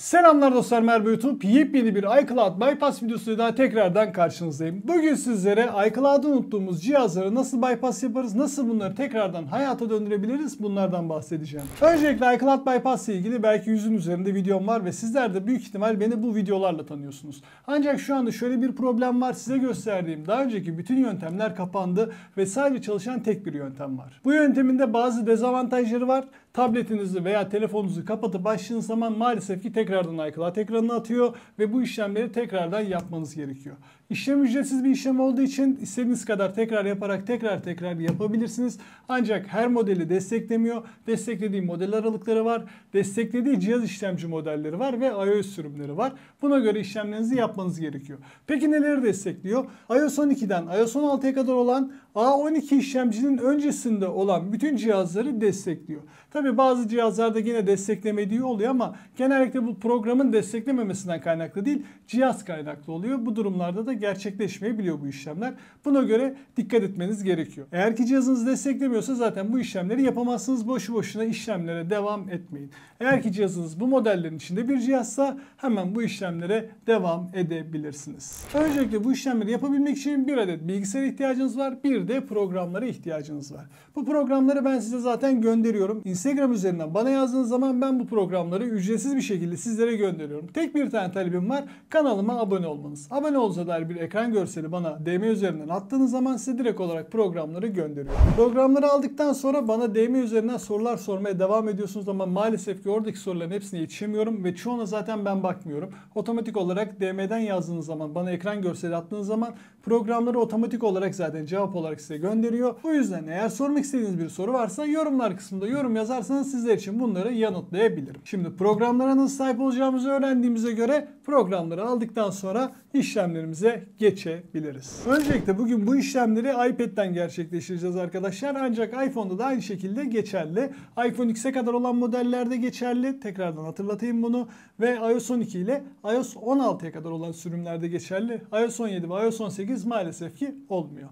Selamlar dostlar merhaba YouTube. Yepyeni bir iCloud Bypass videosuyla daha tekrardan karşınızdayım. Bugün sizlere iCloud'ı unuttuğumuz cihazları nasıl bypass yaparız, nasıl bunları tekrardan hayata döndürebiliriz bunlardan bahsedeceğim. Öncelikle iCloud Bypass ile ilgili belki yüzün üzerinde videom var ve sizler de büyük ihtimal beni bu videolarla tanıyorsunuz. Ancak şu anda şöyle bir problem var. Size gösterdiğim daha önceki bütün yöntemler kapandı ve sadece çalışan tek bir yöntem var. Bu yönteminde bazı dezavantajları var tabletinizi veya telefonunuzu kapatıp açtığınız zaman maalesef ki tekrardan iCloud ekranına atıyor ve bu işlemleri tekrardan yapmanız gerekiyor. İşlem ücretsiz bir işlem olduğu için istediğiniz kadar tekrar yaparak tekrar tekrar yapabilirsiniz. Ancak her modeli desteklemiyor. Desteklediği model aralıkları var. Desteklediği cihaz işlemci modelleri var ve iOS sürümleri var. Buna göre işlemlerinizi yapmanız gerekiyor. Peki neleri destekliyor? iOS 12'den iOS 16'ya kadar olan A12 işlemcinin öncesinde olan bütün cihazları destekliyor. Tabi bazı cihazlarda yine desteklemediği oluyor ama genellikle bu programın desteklememesinden kaynaklı değil, cihaz kaynaklı oluyor. Bu durumlarda da gerçekleşmeyebiliyor bu işlemler. Buna göre dikkat etmeniz gerekiyor. Eğer ki cihazınız desteklemiyorsa zaten bu işlemleri yapamazsınız. Boşu boşuna işlemlere devam etmeyin. Eğer ki cihazınız bu modellerin içinde bir cihazsa hemen bu işlemlere devam edebilirsiniz. Öncelikle bu işlemleri yapabilmek için bir adet bilgisayar ihtiyacınız var. Bir de programlara ihtiyacınız var. Bu programları ben size zaten gönderiyorum. Instagram üzerinden bana yazdığınız zaman ben bu programları ücretsiz bir şekilde sizlere gönderiyorum. Tek bir tane talebim var. Kanalıma abone olmanız. Abone olsa dair bir ekran görseli bana DM üzerinden attığınız zaman size direkt olarak programları gönderiyor. Programları aldıktan sonra bana DM üzerinden sorular sormaya devam ediyorsunuz ama maalesef ki oradaki soruların hepsine yetişemiyorum ve çoğuna zaten ben bakmıyorum. Otomatik olarak DM'den yazdığınız zaman bana ekran görseli attığınız zaman programları otomatik olarak zaten cevap olarak size gönderiyor. O yüzden eğer sormak istediğiniz bir soru varsa yorumlar kısmında yorum yazarsanız sizler için bunları yanıtlayabilirim. Şimdi programlara nasıl sahip olacağımızı öğrendiğimize göre programları aldıktan sonra işlemlerimize geçebiliriz. Öncelikle bugün bu işlemleri iPad'den gerçekleştireceğiz arkadaşlar. Ancak iPhone'da da aynı şekilde geçerli. iPhone X'e kadar olan modellerde geçerli. Tekrardan hatırlatayım bunu. Ve iOS 12 ile iOS 16'ya kadar olan sürümlerde geçerli. iOS 17 ve iOS 18 maalesef ki olmuyor.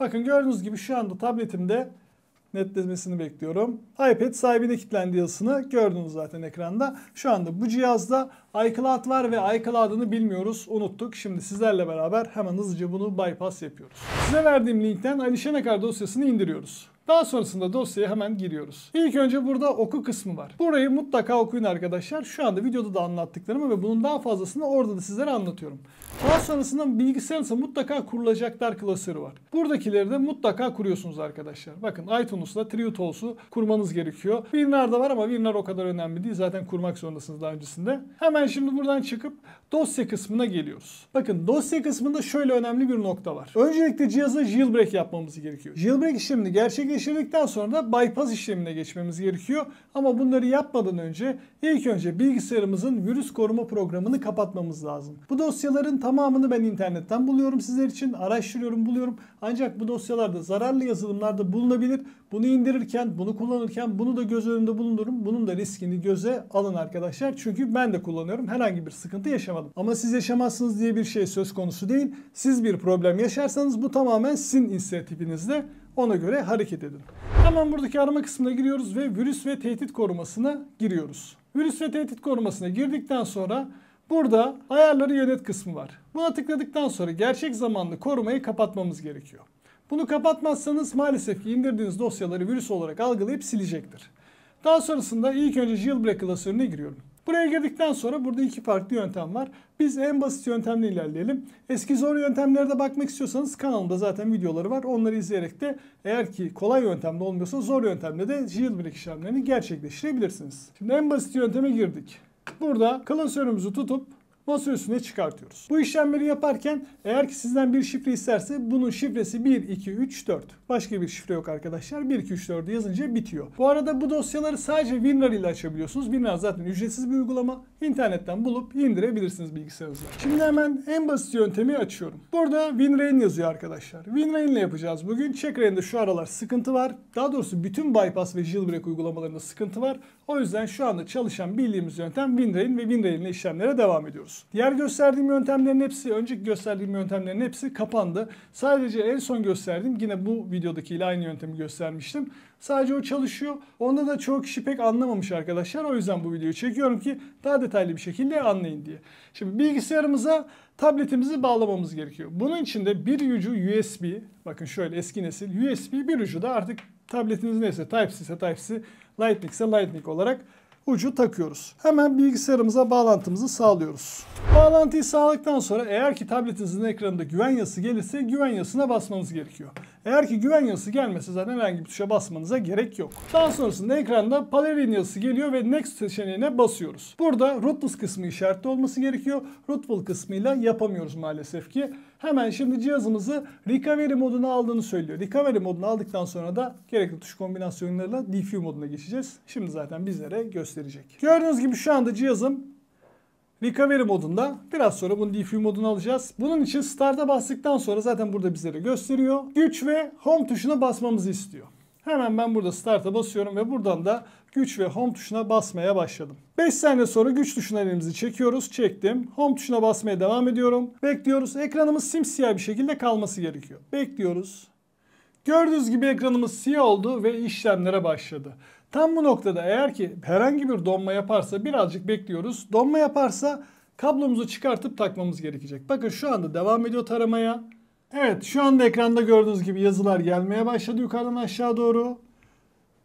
Bakın gördüğünüz gibi şu anda tabletimde netlemesini bekliyorum. iPad sahibine kilitlendi yazısını gördünüz zaten ekranda. Şu anda bu cihazda iCloud var ve iCloud'ını bilmiyoruz, unuttuk. Şimdi sizlerle beraber hemen hızlıca bunu bypass yapıyoruz. Size verdiğim linkten Alişen Akar dosyasını indiriyoruz. Daha sonrasında dosyaya hemen giriyoruz. İlk önce burada oku kısmı var. Burayı mutlaka okuyun arkadaşlar. Şu anda videoda da anlattıklarımı ve bunun daha fazlasını orada da sizlere anlatıyorum. Daha sonrasında bilgisayarınızda mutlaka kurulacaklar klasörü var. Buradakileri de mutlaka kuruyorsunuz arkadaşlar. Bakın iTunes'la TriuTools'u kurmanız gerekiyor. da var ama Winrar o kadar önemli değil. Zaten kurmak zorundasınız daha öncesinde. Hemen şimdi buradan çıkıp dosya kısmına geliyoruz. Bakın dosya kısmında şöyle önemli bir nokta var. Öncelikle cihaza jailbreak yapmamız gerekiyor. Jailbreak şimdi gerçek geçirdikten sonra da bypass işlemine geçmemiz gerekiyor. Ama bunları yapmadan önce ilk önce bilgisayarımızın virüs koruma programını kapatmamız lazım. Bu dosyaların tamamını ben internetten buluyorum sizler için. Araştırıyorum, buluyorum. Ancak bu dosyalarda zararlı yazılımlarda bulunabilir. Bunu indirirken, bunu kullanırken bunu da göz önünde bulundurun. Bunun da riskini göze alın arkadaşlar. Çünkü ben de kullanıyorum. Herhangi bir sıkıntı yaşamadım. Ama siz yaşamazsınız diye bir şey söz konusu değil. Siz bir problem yaşarsanız bu tamamen sizin inisiyatifinizde. Ona göre hareket edin. Hemen buradaki arama kısmına giriyoruz ve virüs ve tehdit korumasına giriyoruz. Virüs ve tehdit korumasına girdikten sonra burada ayarları yönet kısmı var. Buna tıkladıktan sonra gerçek zamanlı korumayı kapatmamız gerekiyor. Bunu kapatmazsanız maalesef ki indirdiğiniz dosyaları virüs olarak algılayıp silecektir. Daha sonrasında ilk önce jailbreak klasörüne giriyorum. Buraya girdikten sonra burada iki farklı yöntem var. Biz en basit yöntemle ilerleyelim. Eski zor yöntemlere de bakmak istiyorsanız kanalımda zaten videoları var. Onları izleyerek de eğer ki kolay yöntemde olmuyorsa zor yöntemle de jailbreak işlemlerini gerçekleştirebilirsiniz. Şimdi en basit yönteme girdik. Burada klasörümüzü tutup masa üstüne çıkartıyoruz. Bu işlemleri yaparken eğer ki sizden bir şifre isterse bunun şifresi 1, 2, 3, 4. Başka bir şifre yok arkadaşlar. 1, 2, 3, 4 yazınca bitiyor. Bu arada bu dosyaları sadece WinRAR ile açabiliyorsunuz. WinRAR zaten ücretsiz bir uygulama. İnternetten bulup indirebilirsiniz bilgisayarınıza. Şimdi hemen en basit yöntemi açıyorum. Burada Winrar yazıyor arkadaşlar. Winrar ile yapacağız bugün. CheckRAN'de şu aralar sıkıntı var. Daha doğrusu bütün bypass ve jailbreak uygulamalarında sıkıntı var. O yüzden şu anda çalışan bildiğimiz yöntem WinRAN ve WinRAN ile işlemlere devam ediyoruz. Diğer gösterdiğim yöntemlerin hepsi, önceki gösterdiğim yöntemlerin hepsi kapandı. Sadece en son gösterdiğim yine bu videodakiyle aynı yöntemi göstermiştim. Sadece o çalışıyor. Onda da çoğu kişi pek anlamamış arkadaşlar. O yüzden bu videoyu çekiyorum ki daha detaylı bir şekilde anlayın diye. Şimdi bilgisayarımıza tabletimizi bağlamamız gerekiyor. Bunun için de bir ucu USB, bakın şöyle eski nesil USB bir ucu da artık tabletiniz neyse Type-C ise Type-C, Lightning ise Lightning olarak ucu takıyoruz. Hemen bilgisayarımıza bağlantımızı sağlıyoruz. Bağlantıyı sağladıktan sonra eğer ki tabletinizin ekranında güven yazısı gelirse güven yazısına basmamız gerekiyor. Eğer ki güven yazısı gelmese zaten herhangi bir tuşa basmanıza gerek yok. Daha sonrasında ekranda Palerin yazısı geliyor ve Next seçeneğine basıyoruz. Burada Rootless kısmı işaretli olması gerekiyor. Rootful kısmıyla yapamıyoruz maalesef ki. Hemen şimdi cihazımızı recovery moduna aldığını söylüyor. Recovery moduna aldıktan sonra da gerekli tuş kombinasyonlarıyla DFU moduna geçeceğiz. Şimdi zaten bizlere gösterecek. Gördüğünüz gibi şu anda cihazım Recovery modunda biraz sonra bunu diffuse moduna alacağız. Bunun için start'a bastıktan sonra zaten burada bizlere gösteriyor. Güç ve home tuşuna basmamızı istiyor. Hemen ben burada start'a basıyorum ve buradan da güç ve home tuşuna basmaya başladım. 5 saniye sonra güç tuşuna elimizi çekiyoruz. Çektim. Home tuşuna basmaya devam ediyorum. Bekliyoruz. Ekranımız simsiyah bir şekilde kalması gerekiyor. Bekliyoruz. Gördüğünüz gibi ekranımız siyah oldu ve işlemlere başladı. Tam bu noktada eğer ki herhangi bir donma yaparsa birazcık bekliyoruz. Donma yaparsa kablomuzu çıkartıp takmamız gerekecek. Bakın şu anda devam ediyor taramaya. Evet şu anda ekranda gördüğünüz gibi yazılar gelmeye başladı yukarıdan aşağı doğru.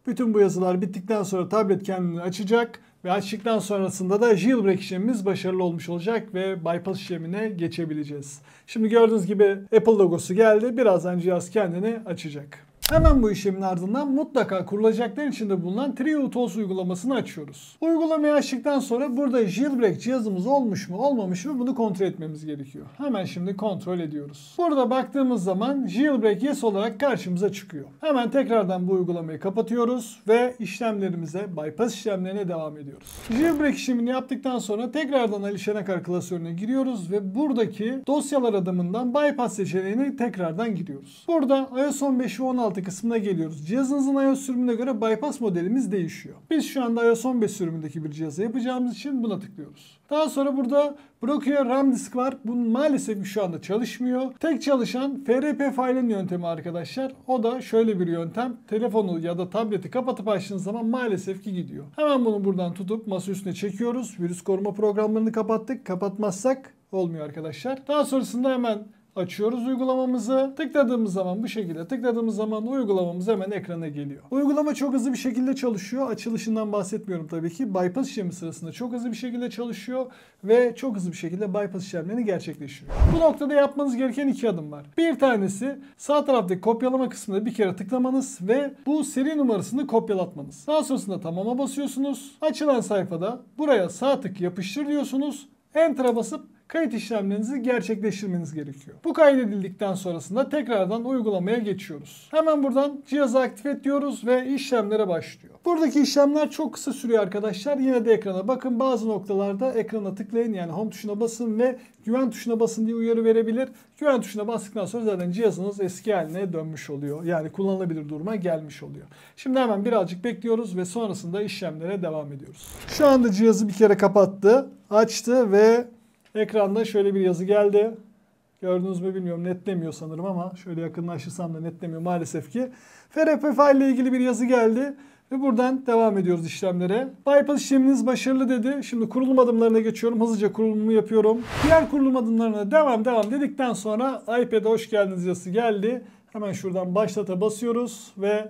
Bütün bu yazılar bittikten sonra tablet kendini açacak ve açtıktan sonrasında da jailbreak işlemimiz başarılı olmuş olacak ve bypass işlemine geçebileceğiz. Şimdi gördüğünüz gibi Apple logosu geldi. Birazdan cihaz kendini açacak. Hemen bu işlemin ardından mutlaka kurulacaklar içinde bulunan TrioTools uygulamasını açıyoruz. Uygulamayı açtıktan sonra burada jailbreak cihazımız olmuş mu olmamış mı bunu kontrol etmemiz gerekiyor. Hemen şimdi kontrol ediyoruz. Burada baktığımız zaman jailbreak yes olarak karşımıza çıkıyor. Hemen tekrardan bu uygulamayı kapatıyoruz ve işlemlerimize bypass işlemlerine devam ediyoruz. Jailbreak işlemini yaptıktan sonra tekrardan Ali Şenakar klasörüne giriyoruz ve buradaki dosyalar adımından bypass seçeneğine tekrardan giriyoruz. Burada iOS 15 ve 16 artı kısmına geliyoruz. Cihazınızın iOS sürümüne göre bypass modelimiz değişiyor. Biz şu anda iOS 15 sürümündeki bir cihaza yapacağımız için buna tıklıyoruz. Daha sonra burada Brokio RAM disk var. Bunun maalesef şu anda çalışmıyor. Tek çalışan FRP failin yöntemi arkadaşlar. O da şöyle bir yöntem. Telefonu ya da tableti kapatıp açtığınız zaman maalesef ki gidiyor. Hemen bunu buradan tutup masa üstüne çekiyoruz. Virüs koruma programlarını kapattık. Kapatmazsak olmuyor arkadaşlar. Daha sonrasında hemen Açıyoruz uygulamamızı. Tıkladığımız zaman bu şekilde tıkladığımız zaman uygulamamız hemen ekrana geliyor. Uygulama çok hızlı bir şekilde çalışıyor. Açılışından bahsetmiyorum tabii ki. Bypass işlemi sırasında çok hızlı bir şekilde çalışıyor ve çok hızlı bir şekilde bypass işlemlerini gerçekleştiriyor. Bu noktada yapmanız gereken iki adım var. Bir tanesi sağ taraftaki kopyalama kısmında bir kere tıklamanız ve bu seri numarasını kopyalatmanız. Daha sonrasında tamama basıyorsunuz. Açılan sayfada buraya sağ tık yapıştır diyorsunuz. Enter'a basıp kayıt işlemlerinizi gerçekleştirmeniz gerekiyor. Bu kaydedildikten sonrasında tekrardan uygulamaya geçiyoruz. Hemen buradan cihazı aktif et diyoruz ve işlemlere başlıyor. Buradaki işlemler çok kısa sürüyor arkadaşlar. Yine de ekrana bakın bazı noktalarda ekrana tıklayın yani home tuşuna basın ve güven tuşuna basın diye uyarı verebilir. Güven tuşuna bastıktan sonra zaten cihazınız eski haline dönmüş oluyor. Yani kullanılabilir duruma gelmiş oluyor. Şimdi hemen birazcık bekliyoruz ve sonrasında işlemlere devam ediyoruz. Şu anda cihazı bir kere kapattı, açtı ve Ekranda şöyle bir yazı geldi. Gördünüz mü bilmiyorum netlemiyor sanırım ama şöyle yakınlaşırsam da netlemiyor maalesef ki. FRP file ile ilgili bir yazı geldi ve buradan devam ediyoruz işlemlere. Bypass işleminiz başarılı dedi. Şimdi kurulum adımlarına geçiyorum. Hızlıca kurulumu yapıyorum. Diğer kurulum adımlarına devam devam dedikten sonra iPad'e hoş geldiniz yazısı geldi. Hemen şuradan başlata basıyoruz ve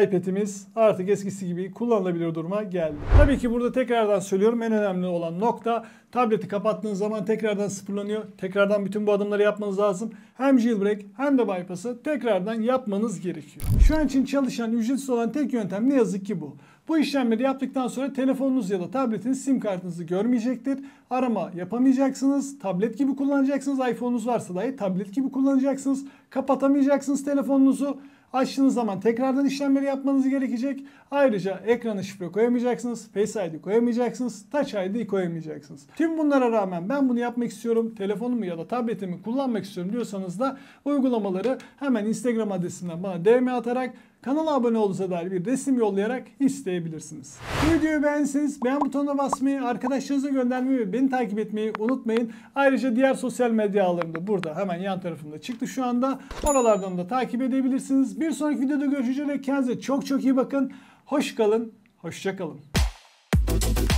iPad'imiz artık eskisi gibi kullanılabilir duruma geldi. Tabii ki burada tekrardan söylüyorum en önemli olan nokta tableti kapattığınız zaman tekrardan sıfırlanıyor. Tekrardan bütün bu adımları yapmanız lazım. Hem jailbreak hem de bypass'ı tekrardan yapmanız gerekiyor. Şu an için çalışan ücretsiz olan tek yöntem ne yazık ki bu. Bu işlemleri yaptıktan sonra telefonunuz ya da tabletiniz sim kartınızı görmeyecektir. Arama yapamayacaksınız. Tablet gibi kullanacaksınız. iPhone'unuz varsa dahi tablet gibi kullanacaksınız. Kapatamayacaksınız telefonunuzu. Açtığınız zaman tekrardan işlemleri yapmanız gerekecek. Ayrıca ekranı şifre koyamayacaksınız, Face ID koyamayacaksınız, Touch ID koyamayacaksınız. Tüm bunlara rağmen ben bunu yapmak istiyorum, telefonumu ya da tabletimi kullanmak istiyorum diyorsanız da uygulamaları hemen Instagram adresinden bana DM atarak kanala abone olduğunuza dair bir resim yollayarak isteyebilirsiniz. videoyu beğensiniz beğen butonuna basmayı, arkadaşlarınıza göndermeyi ve beni takip etmeyi unutmayın. Ayrıca diğer sosyal medya ağlarımda burada hemen yan tarafımda çıktı şu anda. Oralardan da takip edebilirsiniz. Bir sonraki videoda görüşeceğiz. Kendinize çok çok iyi bakın. Hoş kalın, hoşça kalın.